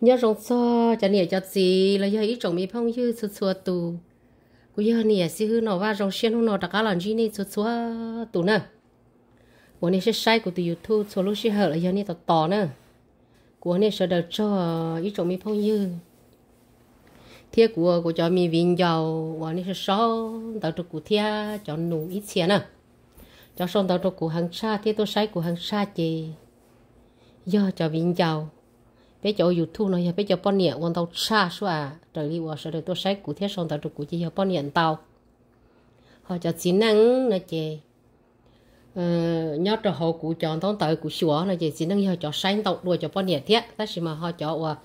nhớ rong so cho nè cho gì là giờ ít trồng mi phong như sụt sụt tu, cú giờ nè si hư nó va rong xuyên hư nó đặc cá làm gì nè sụt sụt tù nè của nè sẽ sai của từ youtube số lúc sẽ hở là giờ nè tò tò nè của nè sẽ đợt cho ít trồng mi phong như thiệt của của cho mi viên giàu và nè sẽ so tạo được của thiệt cho nụ ít tiền nè cho son tạo được của hàng xa thiệt tôi sai của hàng xa chị giờ cho viên giàu bây giờ youtube thu bây giờ bọn nhẹ quan tàu xa xóa trời đi qua sợ được tôi sai cụ thiết xong tàu trục cụ chỉ giờ bọn nhẹ tàu họ cho chỉ năng là chị ờ, nhớ cho họ cụ chọn tông tới cụ sửa là chị chỉ năng giờ cho sáng tàu đuổi cho bọn nhẹ thiết ta chỉ mà họ cho qua ờ,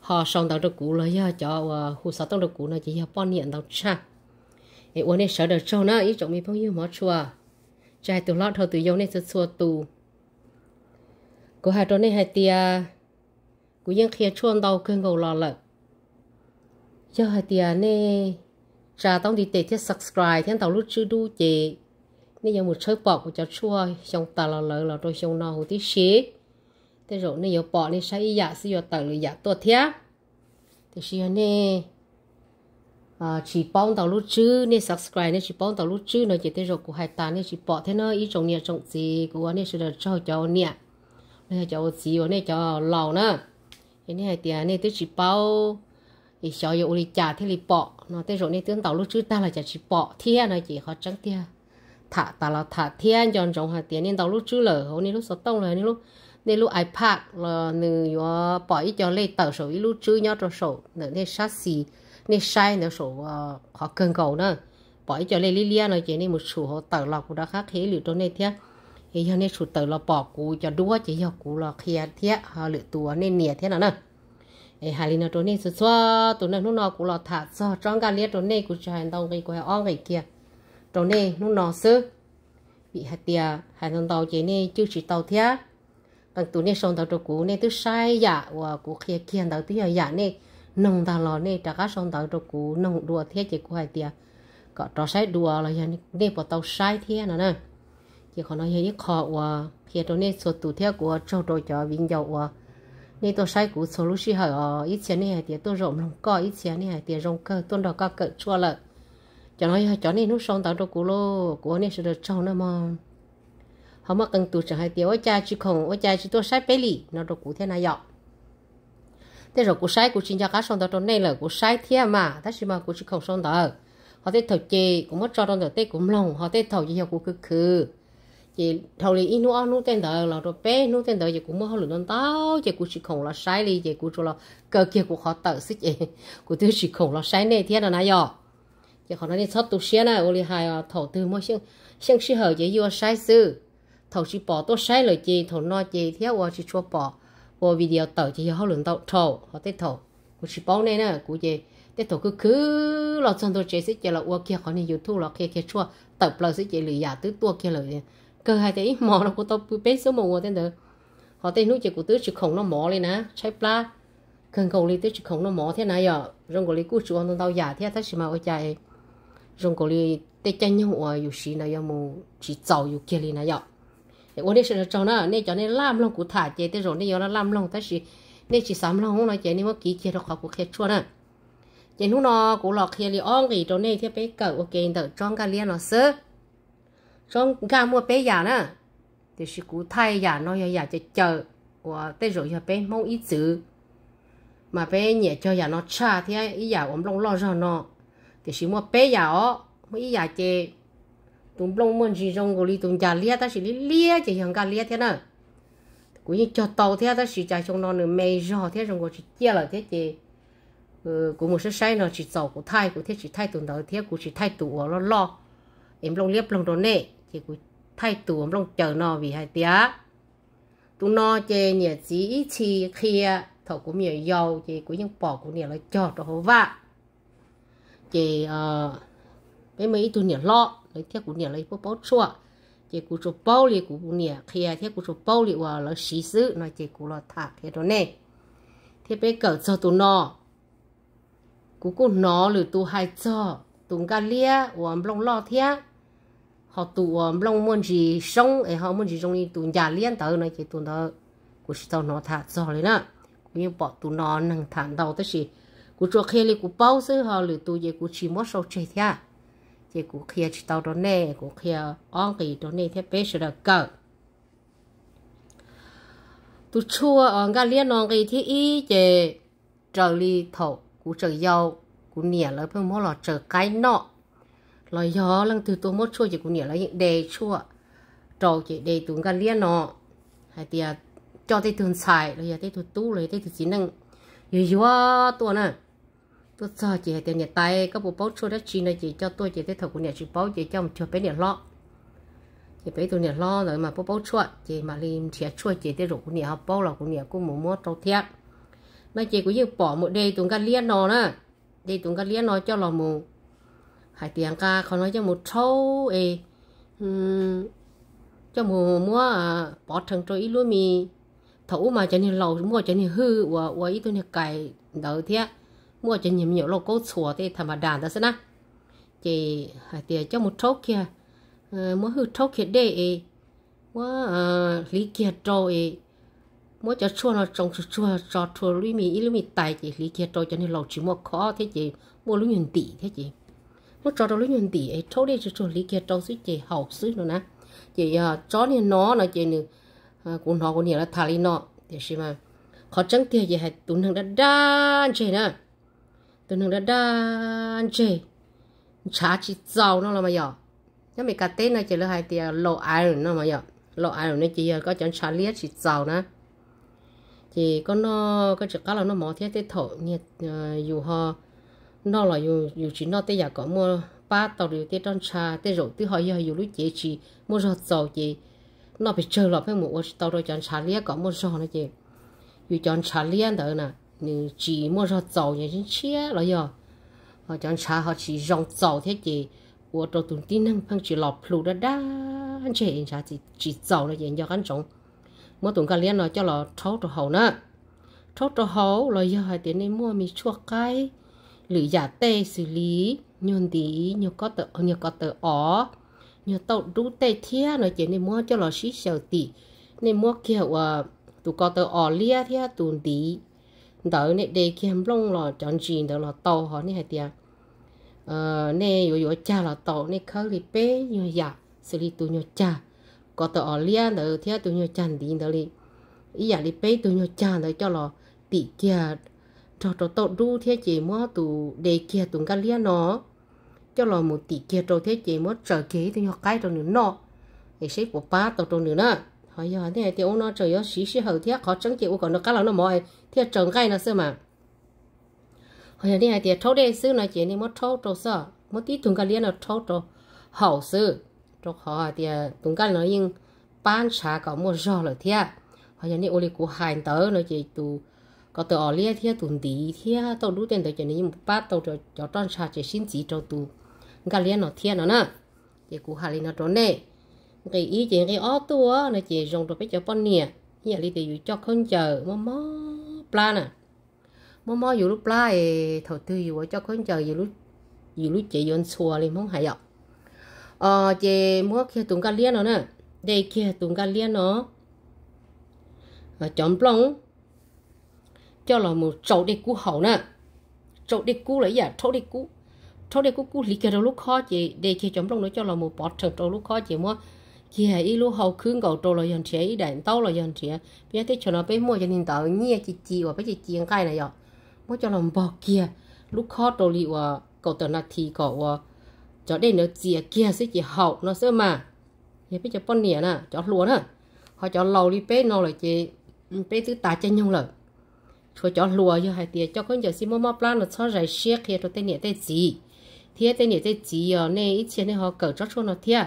họ xong tàu được cụ là họ cho qua ờ, hồ sáu tàu được cụ là chỉ giờ bọn nhẹ tàu xa ấy uống này sợ được sau nó ý trọng mình bao nhiêu mà chùa trai tôi lót thầu tự dâu này sẽ xua tù cô hai trốn này hai tia กูยังเคียชวนเราเกินกูรอเลยยังหายเดียนี่จะต้องดีเตะที่ subscribe ที่เราลุ้นชื่อดูเจนี่ยังมุดเชื่อปอกกูจะช่วยชงตาเราเลยเราโดยชงนอนหูที่ชีแต่รถนี่ยังปอกนี่ใช้ยาสิยาตัดหรือยาตัวเทียแต่เชียนี่อ่า chỉ bong tàu lúc chứ nên subscribe nên chỉ bong tàu lúc chứ nó chỉ tới rồi của hai ta nên chỉ bỏ thế nó ý trồng nhà trồng gì của anh nên sẽ được cho cháu nè nên cháu gì của nên cháu lầu nữa nên là tiền này tôi chỉ bao thì sợ dầu thì trả thì lì bỏ nó tới rồi nên tướng tàu lúc trước ta là chỉ bỏ thiên này chỉ họ trắng thiên thả ta là thả thiên chọn trọng hạt tiền nên tàu lúc trước lở hôm nay lúc sáu tông rồi nên lúc nên lúc ai phạt là nữ bỏ ít cho lấy tàu sổ ít lúc trước nhớ cho sổ nữa nên sát xì nên sai nữa sổ ờ, họ cần cầu nữa bỏ ít cho lấy lia nói chuyện nên một số họ tàu lọc của đã khác thế liệu trong này thiên thì cho nên sụt tờ là bỏ cú cho đua chỉ cho cú là kia thiết họ lựa tua nên nìa thế nào nè ấy hà linh trốn nên sụt xóa tụi nó lúc nào cú là thả xóa trong cả liệt trốn nên cú cho hành động cái quay on cái kia trốn nên lúc nào xứ bị hạt tia hành tàu chỉ nên chưa chỉ tàu thiết bằng tụi nên sống tàu trốn cú nên tức sai dạ và cú kia kia tàu tiếc dạ nên nông tàu lò nên trả cá tàu trốn cú nông đua thiết chỉ cú hạt tia có trò sai đua là giờ nên bỏ tàu sai thiết nào nè chỉ còn nói những khó của phía trong này số tụt theo của trong đồ cho vinh dầu của nên tôi sai của số lúc xí hỏi ở ít tiền này thì tôi rộng lòng có ít tiền này thì rộng cơ tôi đó có cỡ chua lợ cho nói cho nên lúc xong tao đâu của lô của nên sẽ được trong nó mà họ mà cần tụ chẳng hay tiêu ở cha chỉ không ở cha chỉ tôi sai bế lì nó đâu của thế này dọ thế rồi của sai của chính cho cá xong tao trong này là của sai thế mà ta chỉ mà của chỉ không xong tao họ thấy thầu chê cũng mất cho trong tao tết cũng lòng họ thấy thầu gì hiệu của cứ cứ chị thầu lì in nó nó tên đời là rồi bé nó tên đời chị cũng mới hơi lửa tao chị cũng chỉ không là sai đi chị cũng cho là cơ kia của họ tự xích chị cũng tôi chỉ không là sai này thế là nãy giờ chị họ nói đi sắp tu xe này ô li hai thầu từ mới xem xem sĩ hở chị vừa sai sư thầu chỉ bỏ tôi sai lời chị thầu nói chị thiếu qua chỉ cho bỏ qua video tự chị họ lửa tao thầu họ tới thầu cũng chỉ bỏ này nè cũng chị tới thầu cứ cứ là trong tôi chị sẽ chị là qua kia họ đi youtube là kia kia chua tập là sẽ chị lười giả tứ tua kia lời cơ hai thế mò nó của tao bê số một mồ tên được họ tên nút chỉ của tứ chỉ khổng nó mò lên nè trái pla cần cầu li tứ chỉ khổng nó mò thế này giờ à. rong cầu li cứu chủ ông tao già thế tao chỉ mà ở chạy rong cầu li tê chân nhau ở dù xí này giờ à, mù chỉ giàu dù kia li này giờ để ôn đây sẽ cho nó nên cho nên làm lòng của thả chế tới rồi nên giờ nó làm lòng tao chỉ nên chỉ sắm lòng không nói chế nên mất kỹ kia nó khó của khe chua nè chế lúc nó cũng lọ kia li ong gì đó nên thế bé cậu ok được trong cái liên nó sớm xong ra mua bé giả nè thì sự cụ thay giả nó giả cho chờ và tới rồi cho bé mong ít chữ mà bé nhẹ cho giả nó cha thì ý giả ôm lòng lo cho nó thì sự mua bé giả ó mua ý giả chê tụm lòng gì trong gối tụm giả lia ta chỉ lia chỉ hàng cả lia thế nè cũng như cho tàu thế ta chỉ trong nó nữa mây gió thế trong gối chỉ chia là thế chê cũng một số sai nó chỉ giàu của thay của thay tụm đầu thế của chỉ thay tụ nó lo em lòng liếp lòng đó nè chị cũng thay tuồng long chờ nó vì hai tía tụ nó chê nhẹ chỉ chi kia thọ cũng nhiều dầu chị cũng những bỏ cũng nhiều là cho đó hổ vạ chê cái mấy tụ nhiều lo lấy thiết cũng nhiều lấy bó bó chua chị cũng chụp bao li cũng nhiều kia thiết cũng chụp bao li và lấy xí xứ nó chị cũng lo thả thế đó nè thế bây cỡ cho tụ nó cũng cũng nó lừa tụ hai cho tụ gà lia và ông long lo thiết họ tụ long môn gì sống ấy họ muốn gì trong đi tụ nhà liên tới này chỉ tụ đó của tao nó thả giò lên á như bỏ tụ nó nằng thản đầu tới gì của cho khi li của bao giờ họ lười tụ gì của chỉ mất sâu chơi thia chỉ của kia chỉ tao đó nè của kia ăn kỳ đó nè thì bé sẽ được cỡ tụ chua ở nhà liên nó cái thế ý chỉ trở li thổ của trở dầu của nhẹ lời phương mỗi là trở cái nọ lo gió lăng từ tôi mốt chua chỉ cũng nhớ là những đề chua trầu chỉ đề tụng gan liên nó hay thì à, cho tôi thường xài rồi giờ tôi tôi tu rồi tôi tôi chỉ năng yếu yếu tôi nè tôi sợ chỉ tiền nhà tay các bộ báo chua đó chỉ là chỉ cho tôi chỉ tôi thầu của nhà chỉ báo chỉ cho bé nhà lo chỉ bé tôi nhà lo rồi mà báo báo chua chỉ mà liền thiệt chua chỉ tôi rủ của nhà học báo là của nhà cũng muốn mua trâu thiệt mà chỉ cũng như bỏ một đề tụng gan liên nó nè đề tụng gan liên nó cho là một hải tiền nói cho một sâu ê cho mùa mua bỏ thằng cho ít luôn mì thấu mà cho nên lầu mua cho nên hư và và ít tôi cài đỡ thế mua cho nhiều nhiều lầu cố sủa thì thầm mà đàn ta sẽ na chị hải tiền cho một sâu kia ờ, mua hư sâu kia đây, ê mua ờ, lý kia rồi ê mua cho chùa nó trồng chùa cho chua lui mì ít lui mì tài chị lý kia rồi cho nên lầu chỉ mua khó thế chị mua lui nhìn tỷ thế chị nó cho nó lấy nhận tỷ ấy thâu đi cho cho lý kia trâu suy chị hậu suy nữa nè chị ờ, chó nên nó là chị nữ ờ, cũng nó cũng nhiều là thà lý nó thì xem mà khó chẳng tiền gì hết, tụi nàng đã đan chị nè tụi nàng đã đan chị chả chỉ giàu nó là mà giờ nếu mình cả tên này chỉ là hai tiền lộ ai nó mà giờ lộ ai rồi nên chị ờ, có chẳng chả liết chỉ giàu nè chị có nó có chữ cá là nó mò thế thế thổ nhiệt dù ho nó là dù dù chỉ nó tới giờ có mua ba tàu điều tới trong trà tới rượu tới hỏi hỏi dù lúc chế chỉ mua rượu tàu gì nó bị chơi lọt phải mua tàu rồi chọn trà lia có mua rượu nó gì dù chọn trà lia đó nè nếu chỉ mua rượu tàu như chính chia rồi giờ họ chọn trà họ chỉ rong tàu thế gì của đầu tuần tin năng phăng chỉ lọt plu đã đã anh chị anh trà chỉ chỉ tàu nó gì do cánh trống mỗi tuần cái lia nó cho lọt thấu cho hậu nữa thấu cho hậu rồi giờ hai tiếng này mua mì chua cay lữ giả tê xử lý nhon tí nhớ có tờ nhớ có tờ ó nhớ tàu rú tê thia nói chuyện nên mua cho lò xí sầu tí nên mua kiểu à ờ, tụ có tờ ó lia thia tụ tí đỡ này để kiếm lông lò chọn gì đỡ lò tàu họ này hay tiệt ờ nè yo yo cha lò tàu nè khơi lì bê nhớ giả xử lý tụ nhớ cha có tờ ó lia đỡ thia tụ nhớ chăn tí đỡ lì ý giả lì bê tụ nhớ cha đỡ cho lò tí kia cho cho tột ru thế chị mua tụ đề kia tụ cái lia nó cho lo một tỷ kia cho thế chị mua trở kế thì học cái cho nữa nọ để xếp của ba tao cho nữa nữa hỏi giờ thế thì ông nó trở ơi xí xí hậu thế khó chẳng chịu còn nó cá là nó mỏi thế trở cây nó xưa mà hỏi giờ thế này thì thâu đây xứ nó chị nên mua thâu cho sợ mua tí tụ cái lia nó thâu cho hậu sư cho họ thì à, tụ cái nó nhưng ban xả có mua rò là thế à. hỏi giờ này ô li của hai tớ nó chị tụ có từ ở lia thia tuần tí thia tàu đu tiền tới cho này một bát tàu cho cho tròn sa chỉ xin chỉ cho tu cả lia nó thia nó nè để cú hà nó trốn nè cái ý chuyện cái ó tu tua nó chỉ dùng được cái cho con nè hiện lý thì cho không chờ mò mò pla nè mò mò dù lúc pla thì thầu tư dù cho không chờ dù lúc dù lúc chỉ yon xua lên không hay ạ ờ chị mua kia tụng cả lia nó nè đây kia tụng cả lia nó ờ, chọn plong cho là một chỗ đi cú hậu nè chỗ đi cú là giả chỗ à? đi cú chỗ đi cú cú lý kia đâu lúc khó chị để kia chấm trong nó cho là một bọt trâu trâu lúc khó chị mua kia ý lúc hậu khương cầu trâu là dần trẻ ý đại tao là dần trẻ bây giờ thế cho nó bé mua cho nên tao nhia chị chị và bé chị chị cái này rồi mua cho lòng bỏ kia lúc khó trâu li và cầu tờ nát thì cầu ờ, cho đây nó chia kia sẽ chỉ hậu nó sẽ mà giờ bây giờ con nè nè cho luôn nè họ cho lâu đi bé nó là chị bé tứ tá chân nhung lợi cho cho lùa cho hai tiền cho con giờ xin mua mua plan là cho giải xe kia tôi tên nhẹ tên gì thế tên nhẹ tên gì ở nè ít tiền này họ cởi cho xuống nó thế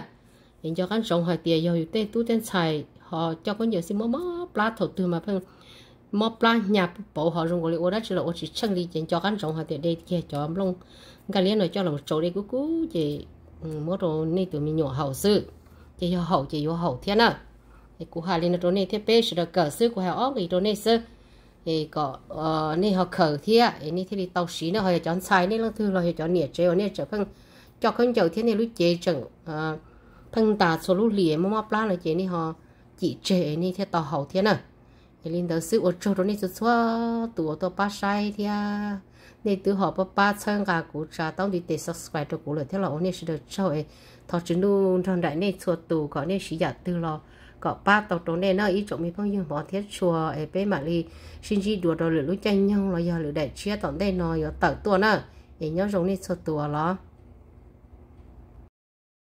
hiện cho con sống hai tiền rồi tên tu tên xài họ cho con giờ xin mua mua plan thầu từ mà phân mua plan nhà bộ họ dùng gọi là chỉ là chỉ chân đi hiện cho con sống hai tiền đây kia cho ông long cái liên này cho là một chỗ đây cú cú chỉ ừ, mua đồ này tụi mình nhổ hậu sự chỉ hậu chỉ hậu thế nào thì cú hà liên ở đồ này thế bé sẽ được cỡ sự của hà óc thì đồ này sự thì có ờ, nên họ khởi thế à nên thì tàu xí nó họ chọn sai nên là thứ là họ chọn nhẹ chế nên chọn phân cho con chậu thế nên lúc chế chẳng ờ phân tà số lúc lìa mà mà plan là chế nên họ chỉ chế nên theo tàu hậu thế nào thì linh đầu sư ở chỗ đó nên số số tụ tàu ba sai thế à nên từ họ ba ba sang cả cụ trà tao đi để subscribe cho cụ lời thế là ông nên sẽ được cho thọ chứng luôn trong đại nên số tụ có nên sử dụng từ lo có ba tàu trốn đây nó ý chỗ mình phong dương bỏ thiết chùa ở bên mà đi xin chi đùa đồ lửa lúc tranh nhau là giờ lửa đại chia tổng đây nó giờ tở tua nữa để nhau giống như sợ tua đó